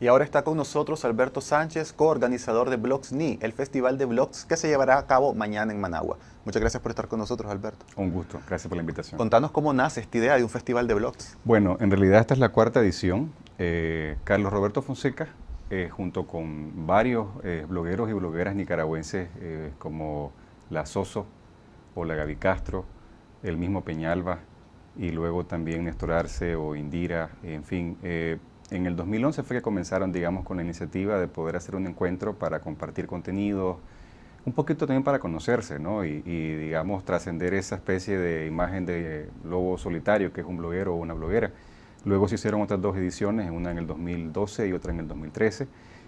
Y ahora está con nosotros Alberto Sánchez, coorganizador de Blogs NI, el festival de blogs que se llevará a cabo mañana en Managua. Muchas gracias por estar con nosotros, Alberto. Un gusto, gracias por la invitación. Contanos cómo nace esta idea de un festival de blogs. Bueno, en realidad esta es la cuarta edición. Eh, Carlos Roberto Fonseca, eh, junto con varios eh, blogueros y blogueras nicaragüenses como la Soso o la Gaby Castro, el mismo Peñalba y luego también Néstor Arce o Indira, en fin en el 2011 fue que comenzaron, digamos, con la iniciativa de poder hacer un encuentro para compartir contenidos, un poquito también para conocerse, ¿no? Y, digamos, trascender esa especie de imagen de lobo solitario que es un bloguero o una bloguera. Luego se hicieron otras dos ediciones, una en el 2012 y otra en el 2013.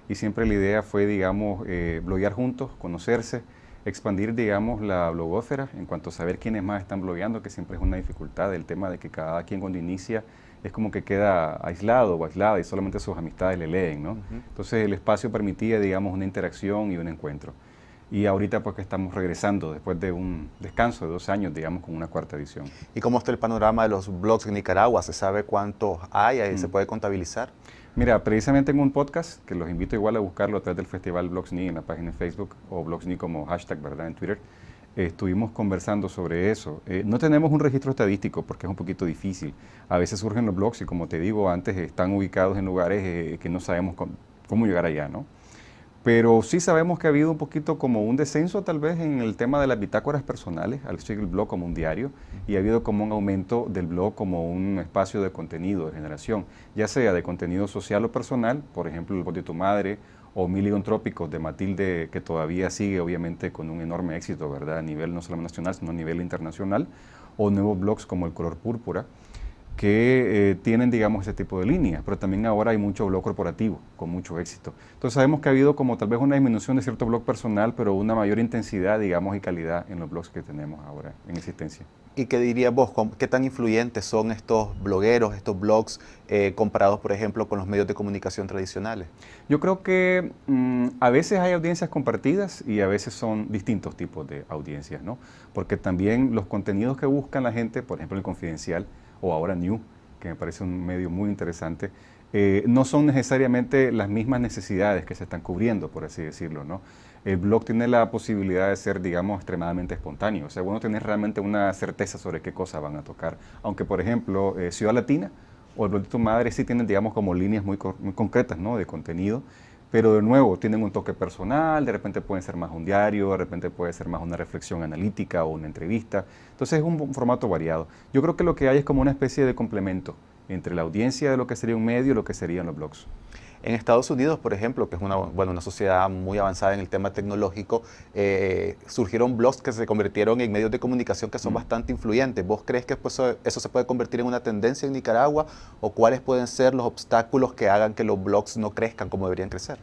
Y siempre la idea fue, digamos, eh, bloguear juntos, conocerse, expandir, digamos, la blogósfera en cuanto a saber quiénes más están blogueando, que siempre es una dificultad, el tema de que cada quien cuando inicia es como que queda aislado o aislada y solamente sus amistades le leen, ¿no? Entonces el espacio permitía, digamos, una interacción y un encuentro y ahorita porque pues, estamos regresando después de un descanso de dos años, digamos, con una cuarta edición. ¿Y cómo está el panorama de los blogs en Nicaragua? ¿Se sabe cuántos hay? se mm. puede contabilizar? Mira, precisamente en un podcast, que los invito igual a buscarlo a través del Festival Blogsni en la página de Facebook o Blogsni como hashtag, ¿verdad? En Twitter, estuvimos conversando sobre eso. Eh, no tenemos un registro estadístico porque es un poquito difícil. A veces surgen los blogs y como te digo antes, están ubicados en lugares eh, que no sabemos cómo llegar allá, ¿no? Pero sí sabemos que ha habido un poquito como un descenso tal vez en el tema de las bitácoras personales, al seguir el blog como un diario, y ha habido como un aumento del blog como un espacio de contenido, de generación, ya sea de contenido social o personal, por ejemplo, el blog de tu madre o Million Trópicos de Matilde, que todavía sigue obviamente con un enorme éxito, ¿verdad? A nivel no solo nacional, sino a nivel internacional, o nuevos blogs como El Color Púrpura que eh, tienen, digamos, ese tipo de líneas, pero también ahora hay mucho blog corporativo con mucho éxito. Entonces sabemos que ha habido como tal vez una disminución de cierto blog personal, pero una mayor intensidad, digamos, y calidad en los blogs que tenemos ahora en existencia. ¿Y qué dirías vos? ¿Qué tan influyentes son estos blogueros, estos blogs, eh, comparados, por ejemplo, con los medios de comunicación tradicionales? Yo creo que mm, a veces hay audiencias compartidas y a veces son distintos tipos de audiencias, ¿no? Porque también los contenidos que buscan la gente, por ejemplo, el confidencial, o ahora New, que me parece un medio muy interesante, eh, no son necesariamente las mismas necesidades que se están cubriendo, por así decirlo, ¿no? El blog tiene la posibilidad de ser, digamos, extremadamente espontáneo. O sea, bueno, tiene realmente una certeza sobre qué cosas van a tocar. Aunque, por ejemplo, eh, Ciudad Latina o el blog de tu madre sí tienen, digamos, como líneas muy, muy concretas, ¿no? De contenido pero de nuevo tienen un toque personal, de repente pueden ser más un diario, de repente puede ser más una reflexión analítica o una entrevista. Entonces es un formato variado. Yo creo que lo que hay es como una especie de complemento entre la audiencia de lo que sería un medio y lo que serían los blogs. En Estados Unidos, por ejemplo, que es una, bueno, una sociedad muy avanzada en el tema tecnológico, eh, surgieron blogs que se convirtieron en medios de comunicación que son mm. bastante influyentes. ¿Vos crees que pues, eso se puede convertir en una tendencia en Nicaragua o cuáles pueden ser los obstáculos que hagan que los blogs no crezcan como deberían crecer?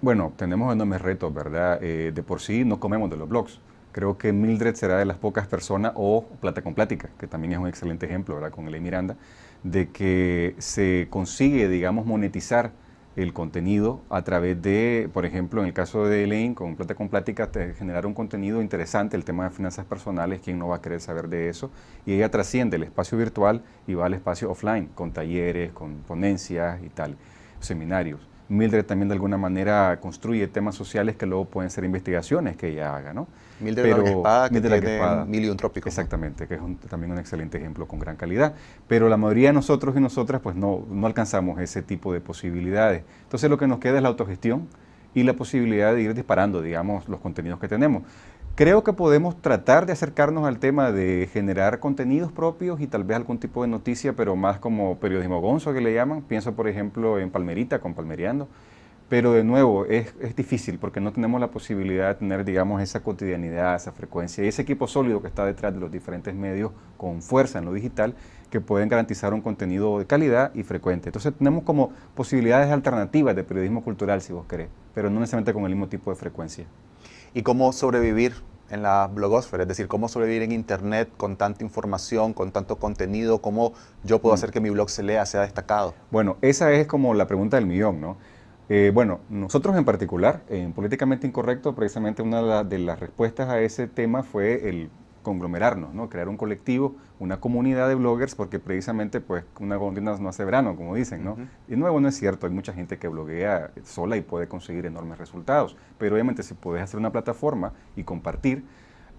Bueno, tenemos enormes retos, ¿verdad? Eh, de por sí no comemos de los blogs creo que Mildred será de las pocas personas, o Plata con Plática, que también es un excelente ejemplo, ¿verdad? Con ley Miranda, de que se consigue, digamos, monetizar el contenido a través de, por ejemplo, en el caso de Elaine, con Plata con Plática, generar un contenido interesante, el tema de finanzas personales, ¿quién no va a querer saber de eso? Y ella trasciende el espacio virtual y va al espacio offline, con talleres, con ponencias y tal, seminarios. Mildred también de alguna manera construye temas sociales que luego pueden ser investigaciones que ella haga, ¿no? Mildred pero, la Espada, que Mildred Trópico. Exactamente, que es también un excelente ejemplo con gran calidad. Pero la mayoría de nosotros y nosotras pues no, no alcanzamos ese tipo de posibilidades. Entonces lo que nos queda es la autogestión y la posibilidad de ir disparando, digamos, los contenidos que tenemos. Creo que podemos tratar de acercarnos al tema de generar contenidos propios y tal vez algún tipo de noticia, pero más como periodismo gonzo que le llaman. Pienso, por ejemplo, en Palmerita con Palmeriando. Pero de nuevo, es, es, difícil porque no tenemos la posibilidad de tener, digamos, esa cotidianidad, esa frecuencia y ese equipo sólido que está detrás de los diferentes medios con fuerza en lo digital que pueden garantizar un contenido de calidad y frecuente. Entonces tenemos como posibilidades alternativas de periodismo cultural, si vos querés, pero no necesariamente con el mismo tipo de frecuencia y cómo sobrevivir en la blogosfera, es decir, cómo sobrevivir en Internet con tanta información, con tanto contenido, cómo yo puedo mm. hacer que mi blog se lea, sea destacado. Bueno, esa es como la pregunta del millón, ¿no? Eh, bueno, nosotros en particular, en Políticamente Incorrecto, precisamente una de, las respuestas a ese tema fue el conglomerarnos, ¿no? crear un colectivo, una comunidad de bloggers, porque precisamente pues una gondina no hace verano, como dicen, ¿no? Y nuevo no es cierto, hay mucha gente que bloguea sola y puede conseguir enormes resultados, pero obviamente si puedes hacer una plataforma y compartir,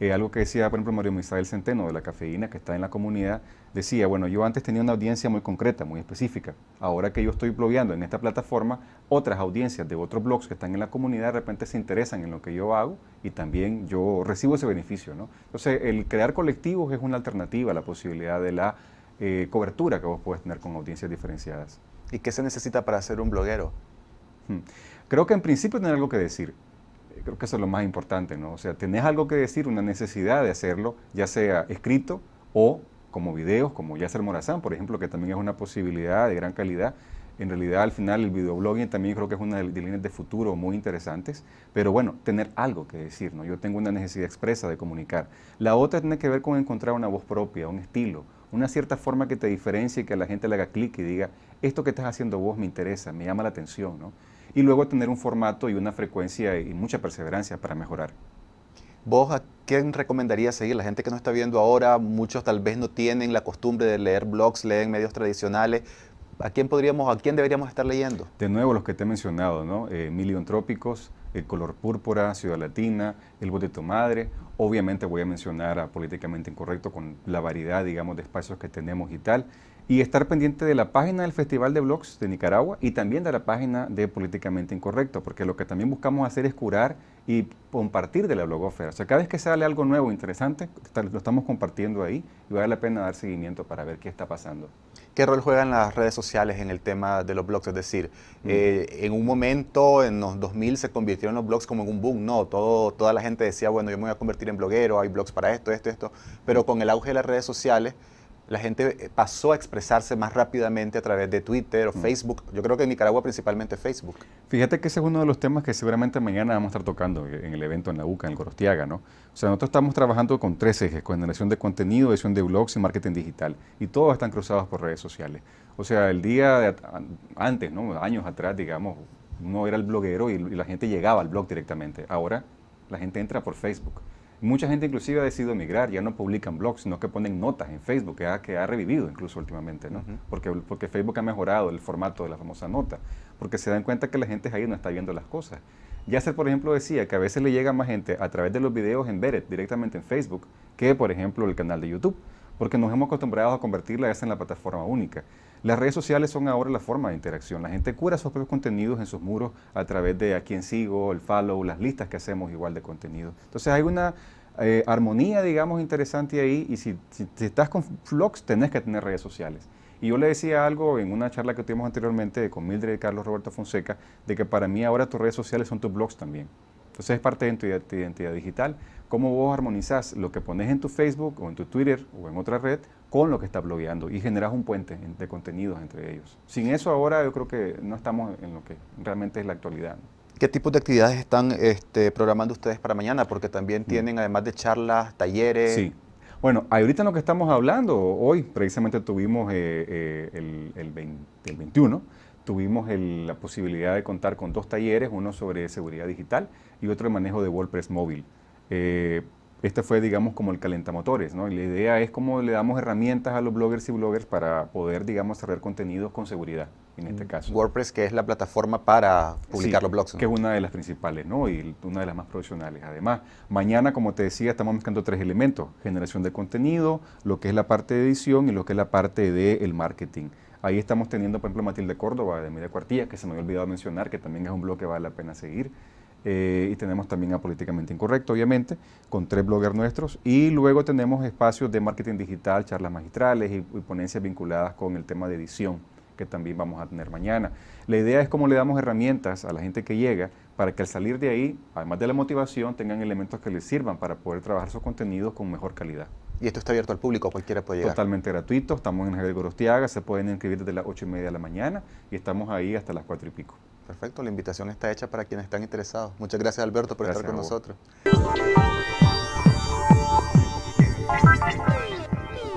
eh, algo que decía, por ejemplo, Mario Misael Centeno de la cafeína que está en la comunidad, decía, bueno, yo antes tenía una audiencia muy concreta, muy específica. Ahora que yo estoy blogueando en esta plataforma, otras audiencias de otros blogs que están en la comunidad de repente se interesan en lo que yo hago y también yo recibo ese beneficio, ¿no? Entonces, el crear colectivos es una alternativa a la posibilidad de la eh, cobertura que vos puedes tener con audiencias diferenciadas. ¿Y qué se necesita para ser un bloguero? Hmm. Creo que en principio tener algo que decir. Eh, creo que eso es lo más importante, ¿no? O sea, tenés algo que decir, una necesidad de hacerlo, ya sea escrito o como videos, como Yasser Morazán, por ejemplo, que también es una posibilidad de gran calidad. En realidad, al final, el videoblogging también creo que es una de las líneas de futuro muy interesantes, pero bueno, tener algo que decir, ¿no? Yo tengo una necesidad expresa de comunicar. La otra tiene que ver con encontrar una voz propia, un estilo, una cierta forma que te diferencie y que a la gente le haga clic y diga, esto que estás haciendo vos me interesa, me llama la atención, ¿no? y luego tener un formato y una frecuencia y mucha perseverancia para mejorar. ¿Vos a quién recomendarías seguir? La gente que nos está viendo ahora, muchos tal vez no tienen la costumbre de leer blogs, leen medios tradicionales. ¿A quién podríamos, a quién deberíamos estar leyendo? De nuevo, los que te he mencionado, ¿no? Eh, Milion Trópicos, El Color Púrpura, Ciudad Latina, El voz de Tu Madre, Obviamente voy a mencionar a Políticamente Incorrecto con la variedad, digamos, de espacios que tenemos y tal. Y estar pendiente de la página del Festival de Blogs de Nicaragua y también de la página de Políticamente Incorrecto, porque lo que también buscamos hacer es curar y compartir de la blogófera. O sea, cada vez que sale algo nuevo, interesante, lo estamos compartiendo ahí y vale la pena dar seguimiento para ver qué está pasando. ¿Qué rol juegan las redes sociales en el tema de los blogs? Es decir, eh, en un momento, en los 2000, se convirtieron los blogs como en un boom, ¿no? Todo, toda la gente decía, bueno, yo me voy a convertir en bloguero, hay blogs para esto, esto, esto. Pero con el auge de las redes sociales, la gente eh, pasó a expresarse más rápidamente a través de Twitter o mm. Facebook. Yo creo que en Nicaragua principalmente Facebook. Fíjate que ese es uno de los temas que seguramente mañana vamos a estar tocando en el evento en la UCA, en el ¿no? O sea, nosotros estamos trabajando con tres ejes, con generación de contenido, edición de blogs y marketing digital. Y todos están cruzados por redes sociales. O sea, el día antes, ¿no? Años atrás, digamos, uno era el bloguero y la gente llegaba al blog directamente. Ahora la gente entra por Facebook. Mucha gente inclusive ha decidido emigrar, ya no publican blogs, sino que ponen notas en Facebook, que ha, que ha revivido incluso últimamente, ¿no? porque, porque Facebook ha mejorado el formato de la famosa nota, porque se dan cuenta que la gente ahí no está viendo las cosas. se por ejemplo, decía que a veces le llega más gente a través de los videos en Beret, directamente en Facebook, que, por ejemplo, el canal de YouTube, porque nos hemos acostumbrado a convertirla esa en la plataforma única. Las redes sociales son ahora la forma de interacción. La gente cura sus propios contenidos en sus muros a través de a quién sigo, el follow, las listas que hacemos igual de contenido. Entonces hay una eh, armonía, digamos, interesante ahí. Y si, estás con vlogs, tenés que tener redes sociales. Y yo le decía algo en una charla que tuvimos anteriormente con Mildred y Carlos Roberto Fonseca, de que para mí ahora tus redes sociales son tus blogs también. Entonces es parte de tu identidad digital. Cómo vos armonizás lo que pones en tu Facebook o en tu Twitter o en otra red con lo que estás blogueando y generas un puente de contenidos entre ellos. Sin eso ahora yo creo que no estamos en lo que realmente es la actualidad. ¿Qué tipos de actividades están este, programando ustedes para mañana? Porque también mm. tienen, además de charlas, talleres. Sí. Bueno, ahorita en lo que estamos hablando, hoy precisamente tuvimos eh, eh, el, 21, tuvimos la posibilidad de contar con dos talleres, uno sobre seguridad digital y otro de manejo de WordPress móvil. Eh, este fue, digamos, como el calentamotores, ¿no? la idea es cómo le damos herramientas a los bloggers y bloggers para poder, digamos, cerrar contenidos con seguridad en este mm, caso. WordPress, que es la plataforma para publicar los blogs. Que es una de las principales, ¿no? Y una de las más profesionales. Además, mañana, como te decía, estamos buscando tres elementos. Generación de contenido, lo que es la parte de edición y lo que es la parte del marketing. Ahí estamos teniendo, por ejemplo, Matilde Córdoba de Media Cuartilla, que se me había olvidado mencionar, que también es un blog que vale la pena seguir. Eh, y tenemos también a Políticamente Incorrecto, obviamente, con tres bloggers nuestros. Y luego tenemos espacios de marketing digital, charlas magistrales y ponencias vinculadas con el tema de edición que también vamos a tener mañana. La idea es cómo le damos herramientas a la gente que llega para que al salir de ahí, además de la motivación, tengan elementos que les sirvan para poder trabajar sus contenido con mejor calidad. Y esto está abierto al público, cualquiera puede llegar. Totalmente gratuito, estamos en Javier Gorostiaga, se pueden inscribir desde las 8 y media de la mañana y estamos ahí hasta las 4 y pico. Perfecto, la invitación está hecha para quienes están interesados. Muchas gracias Alberto por estar con nosotros.